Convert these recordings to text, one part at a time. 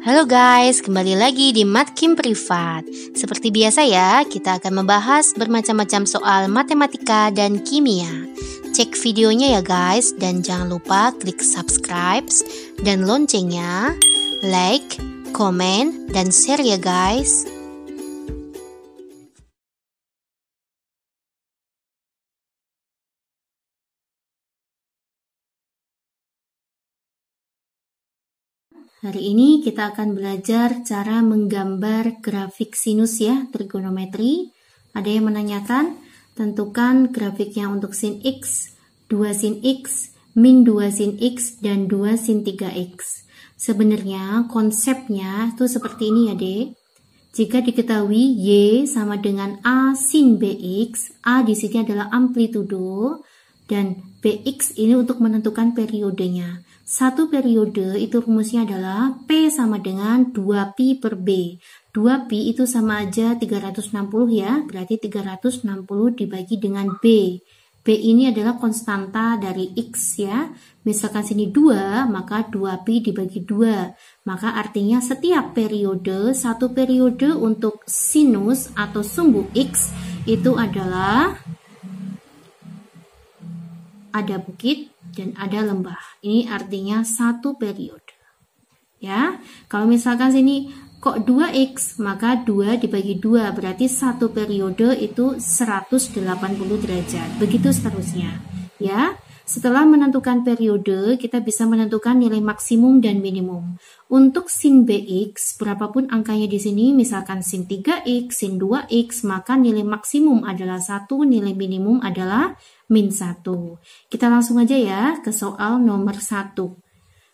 Halo guys, kembali lagi di Matkim Privat. Seperti biasa ya, kita akan membahas bermacam-macam soal matematika dan kimia. Cek videonya ya guys, dan jangan lupa klik subscribe dan loncengnya, like, comment, dan share ya guys. Hari ini kita akan belajar cara menggambar grafik sinus ya, trigonometri. Ada yang menanyakan, tentukan grafiknya untuk sin X, 2 sin X, min 2 sin X, dan 2 sin 3X. Sebenarnya konsepnya itu seperti ini ya dek. Jika diketahui Y sama dengan A sin BX, A di sini adalah amplitudo, dan BX ini untuk menentukan periodenya. Satu periode itu rumusnya adalah P sama dengan 2Pi per B. 2Pi itu sama aja 360 ya, berarti 360 dibagi dengan B. B ini adalah konstanta dari X ya. Misalkan sini 2, maka 2Pi dibagi 2. Maka artinya setiap periode, satu periode untuk sinus atau sumbu X itu adalah ada bukit, dan ada lembah. Ini artinya satu periode. Ya, kalau misalkan sini kok 2x, maka 2 dibagi 2 berarti satu periode itu 180 derajat. Begitu seterusnya. Ya, setelah menentukan periode, kita bisa menentukan nilai maksimum dan minimum. Untuk sin BX, berapapun angkanya di sini, misalkan sin 3X, sin 2X, maka nilai maksimum adalah 1, nilai minimum adalah min 1. Kita langsung aja ya ke soal nomor 1.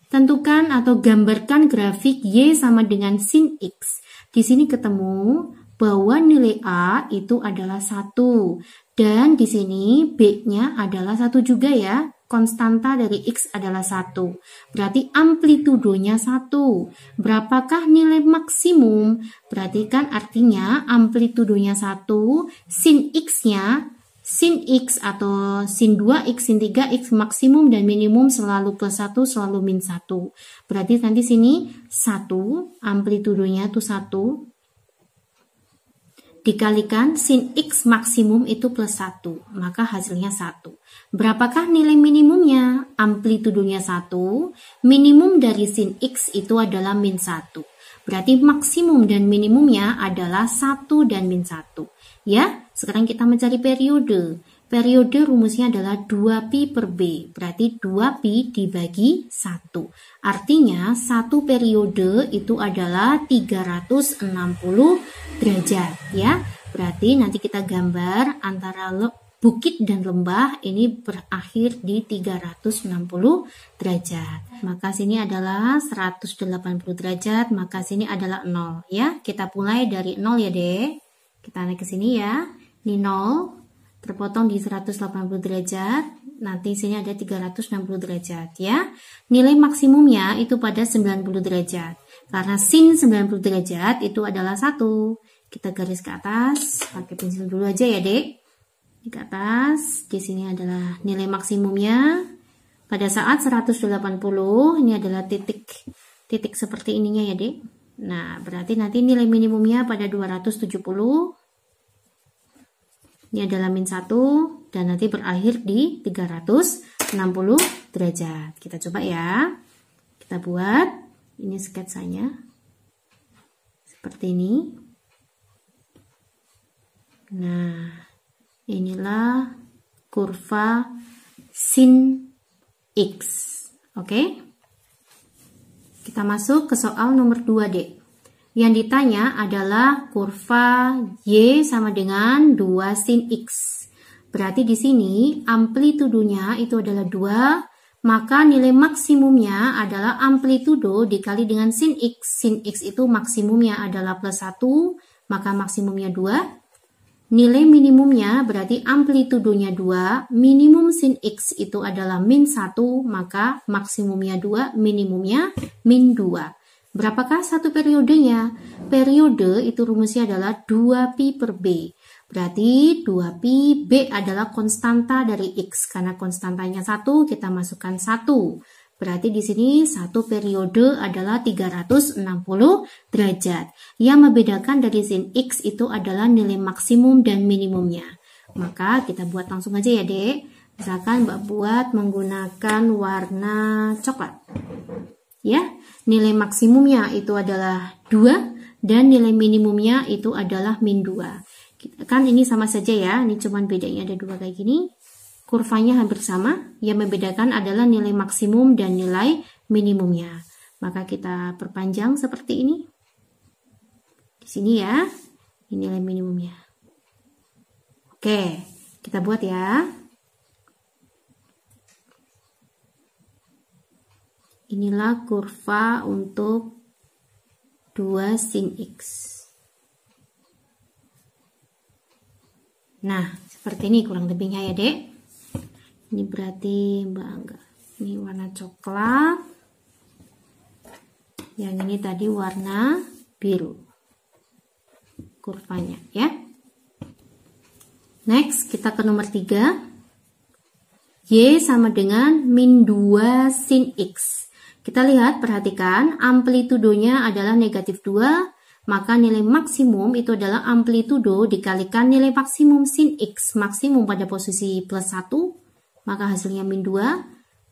Tentukan atau gambarkan grafik Y sama dengan sin X. Di sini ketemu bahwa nilai A itu adalah 1. Dan di sini B-nya adalah satu juga ya. Konstanta dari X adalah satu, Berarti amplitudonya satu. Berapakah nilai maksimum? Berarti kan artinya amplitudonya satu, sin X-nya sin x atau sin 2x, sin 3x maksimum dan minimum selalu plus 1, selalu min 1. Berarti nanti sini 1, amplitudonya itu 1, dikalikan sin x maksimum itu plus 1, maka hasilnya 1. Berapakah nilai minimumnya? Amplitudonya 1, minimum dari sin x itu adalah min 1. Berarti maksimum dan minimumnya adalah 1 dan min 1. Ya, sekarang kita mencari periode. Periode rumusnya adalah 2 p per b, berarti 2 p dibagi 1. Artinya, satu periode itu adalah 360 derajat ya. Berarti nanti kita gambar antara bukit dan lembah ini berakhir di 360 derajat. Maka sini adalah 180 derajat, maka sini adalah 0 ya. Kita mulai dari 0 ya, deh. Kita naik ke sini ya. Ini 0, terpotong di 180 derajat, nanti sini ada 360 derajat ya. Nilai maksimumnya itu pada 90 derajat. Karena sin 90 derajat itu adalah satu. Kita garis ke atas, pakai pensil dulu aja ya, Dek. Ke atas, di sini adalah nilai maksimumnya. Pada saat 180, ini adalah titik titik seperti ininya ya, Dek. Nah, berarti nanti nilai minimumnya pada 270 ini adalah min 1 dan nanti berakhir di 360 derajat. Kita coba ya. Kita buat ini sketsanya. Seperti ini. Nah, inilah kurva sin X. Oke. Okay? Kita masuk ke soal nomor 2, Dek. Yang ditanya adalah kurva Y sama dengan 2 sin X. Berarti di sini amplitudonya itu adalah 2, maka nilai maksimumnya adalah amplitudo dikali dengan sin X. Sin X itu maksimumnya adalah plus 1, maka maksimumnya 2. Nilai minimumnya berarti amplitudonya 2, minimum sin X itu adalah min 1, maka maksimumnya 2, minimumnya min 2. Berapakah satu periodenya? Periode itu rumusnya adalah 2pi per B. Berarti 2pi B adalah konstanta dari X. Karena konstantanya satu kita masukkan satu. Berarti di sini satu periode adalah 360 derajat. Yang membedakan dari sin X itu adalah nilai maksimum dan minimumnya. Maka kita buat langsung aja ya dek. Misalkan Mbak buat menggunakan warna coklat ya. Nilai maksimumnya itu adalah 2 dan nilai minimumnya itu adalah min 2. Kan ini sama saja ya, ini cuman bedanya ada dua kayak gini. Kurvanya hampir sama, yang membedakan adalah nilai maksimum dan nilai minimumnya. Maka kita perpanjang seperti ini. Di sini ya, ini nilai minimumnya. Oke, kita buat ya. Inilah kurva untuk 2 sin X. Nah, seperti ini kurang lebihnya ya, Dek. Ini berarti Mbak Angga. Ini warna coklat. Yang ini tadi warna biru. Kurvanya, ya. Next, kita ke nomor 3. Y sama dengan min 2 sin X. Kita lihat, perhatikan, amplitudonya adalah negatif 2, maka nilai maksimum itu adalah amplitudo dikalikan nilai maksimum sin X, maksimum pada posisi plus 1, maka hasilnya min 2.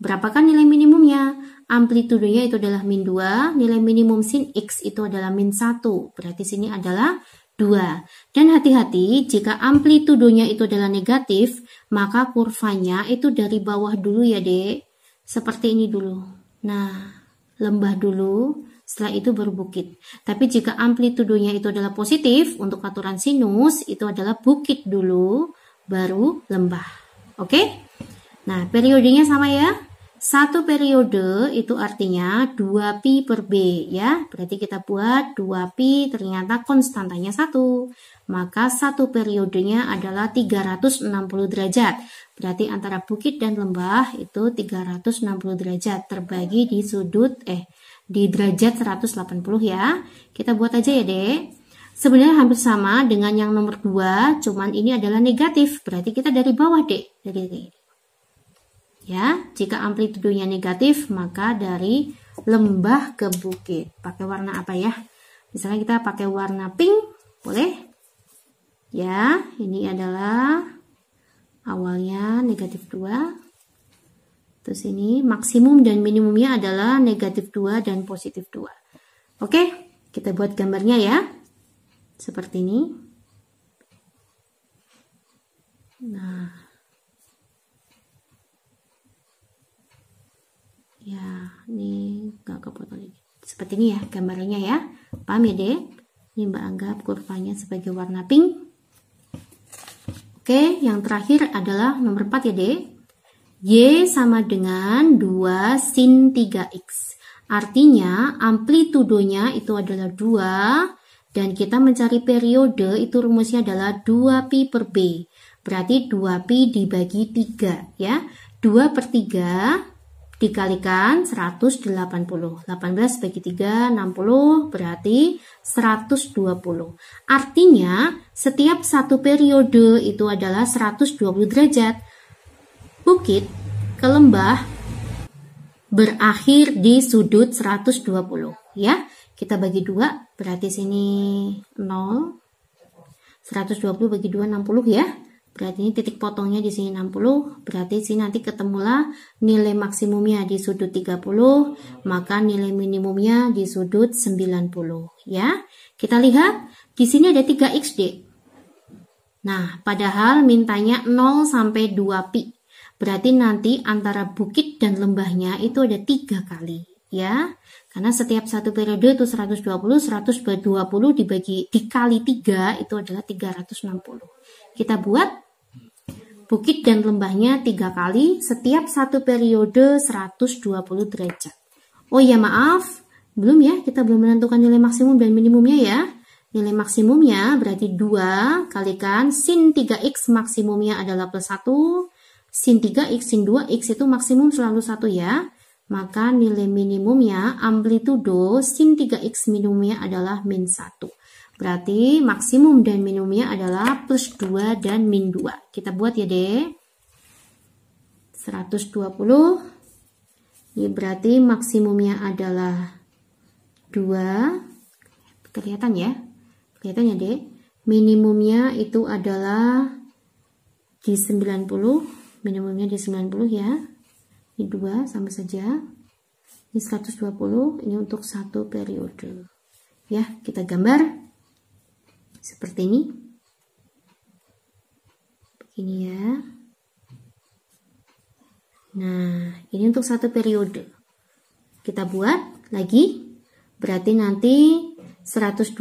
Berapakah nilai minimumnya? Amplitudonya itu adalah min 2, nilai minimum sin X itu adalah min 1, berarti sini adalah 2. Dan hati-hati jika amplitudonya itu adalah negatif, maka kurvanya itu dari bawah dulu ya dek. Seperti ini dulu. Nah, lembah dulu, setelah itu baru bukit. Tapi jika amplitudonya itu adalah positif, untuk aturan sinus itu adalah bukit dulu, baru lembah. Oke? Okay? Nah, periodenya sama ya. Satu periode itu artinya 2pi per B ya. Berarti kita buat 2pi ternyata konstantanya satu Maka satu periodenya adalah 360 derajat. Berarti antara bukit dan lembah itu 360 derajat terbagi di sudut eh di derajat 180 ya. Kita buat aja ya deh. Sebenarnya hampir sama dengan yang nomor 2, cuman ini adalah negatif. Berarti kita dari bawah deh. Dari, dari ya. Jika amplitudonya negatif, maka dari lembah ke bukit. Pakai warna apa ya? Misalnya kita pakai warna pink, boleh? Ya, ini adalah awalnya negatif 2. Terus ini maksimum dan minimumnya adalah negatif 2 dan positif 2. Oke, kita buat gambarnya ya. Seperti ini. Nah, ya ini nggak kepotong lagi seperti ini ya gambarnya ya paham ya deh ini mbak anggap kurvanya sebagai warna pink oke yang terakhir adalah nomor 4 ya deh Y sama dengan 2 sin 3X. Artinya amplitudonya itu adalah 2 dan kita mencari periode itu rumusnya adalah 2pi per B. Berarti 2pi dibagi 3 ya. 2 per 3 dikalikan 180. 18 bagi 3 60 berarti 120. Artinya setiap satu periode itu adalah 120 derajat. Bukit ke lembah berakhir di sudut 120 ya. Kita bagi dua berarti sini 0 120 bagi 2 60 ya. Berarti ini titik potongnya di sini 60, berarti sini nanti ketemulah nilai maksimumnya di sudut 30, maka nilai minimumnya di sudut 90, ya. Kita lihat, di sini ada 3xd. Nah, padahal mintanya 0 sampai 2pi. Berarti nanti antara bukit dan lembahnya itu ada 3 kali, ya. Karena setiap satu periode itu 120, 120 dibagi dikali 3 itu adalah 360. Kita buat bukit dan lembahnya tiga kali, setiap satu periode 120 derajat. Oh ya maaf, belum ya, kita belum menentukan nilai maksimum dan minimumnya ya. Nilai maksimumnya berarti 2 kalikan sin 3x maksimumnya adalah plus 1. Sin 3x, sin 2x itu maksimum selalu 1 ya. Maka nilai minimumnya amplitudo sin 3x minimumnya adalah min 1. Berarti maksimum dan minimumnya adalah plus 2 dan min 2. Kita buat ya deh. 120. Ini berarti maksimumnya adalah 2. Kelihatan ya? Kelihatan ya deh. Minimumnya itu adalah di 90. Minimumnya di 90 ya. Ini 2 sama saja. Ini 120. Ini untuk satu periode. Ya, kita gambar seperti ini begini ya nah ini untuk satu periode kita buat lagi berarti nanti 120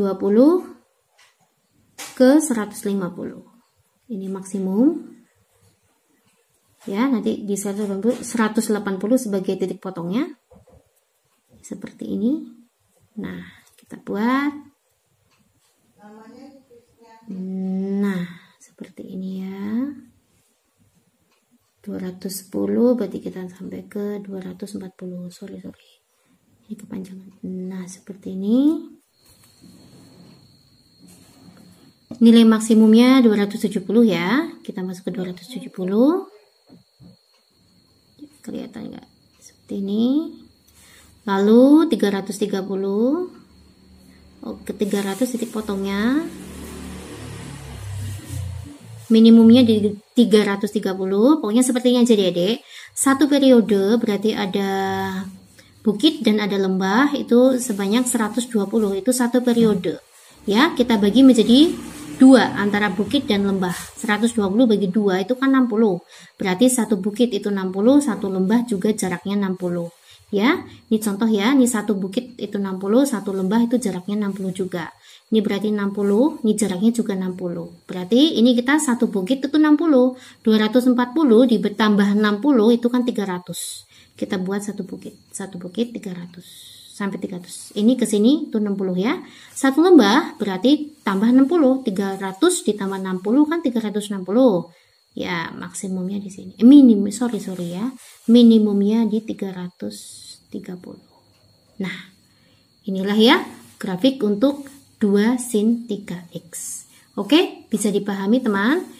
ke 150 ini maksimum ya nanti di 180 sebagai titik potongnya seperti ini nah kita buat 210 berarti kita sampai ke 240 sorry sorry ini kepanjangan nah seperti ini nilai maksimumnya 270 ya kita masuk ke 270 kelihatan enggak seperti ini lalu 330 oh, ke 300 titik potongnya minimumnya di 330 pokoknya sepertinya jadi adik satu periode berarti ada bukit dan ada lembah itu sebanyak 120 itu satu periode ya kita bagi menjadi dua antara bukit dan lembah 120 bagi dua itu kan 60 berarti satu bukit itu 60 satu lembah juga jaraknya 60 ya ini contoh ya ini satu bukit itu 60 satu lembah itu jaraknya 60 juga ini berarti 60, ini jaraknya juga 60. Berarti ini kita satu bukit itu 60. 240 ditambah 60 itu kan 300. Kita buat satu bukit. Satu bukit 300 sampai 300. Ini ke sini itu 60 ya. Satu lembah berarti tambah 60, 300 ditambah 60 kan 360. Ya, maksimumnya di sini. Eh, minimum sorry sorry ya. Minimumnya di 330. Nah, inilah ya grafik untuk 2 sin 3x. Oke, bisa dipahami teman?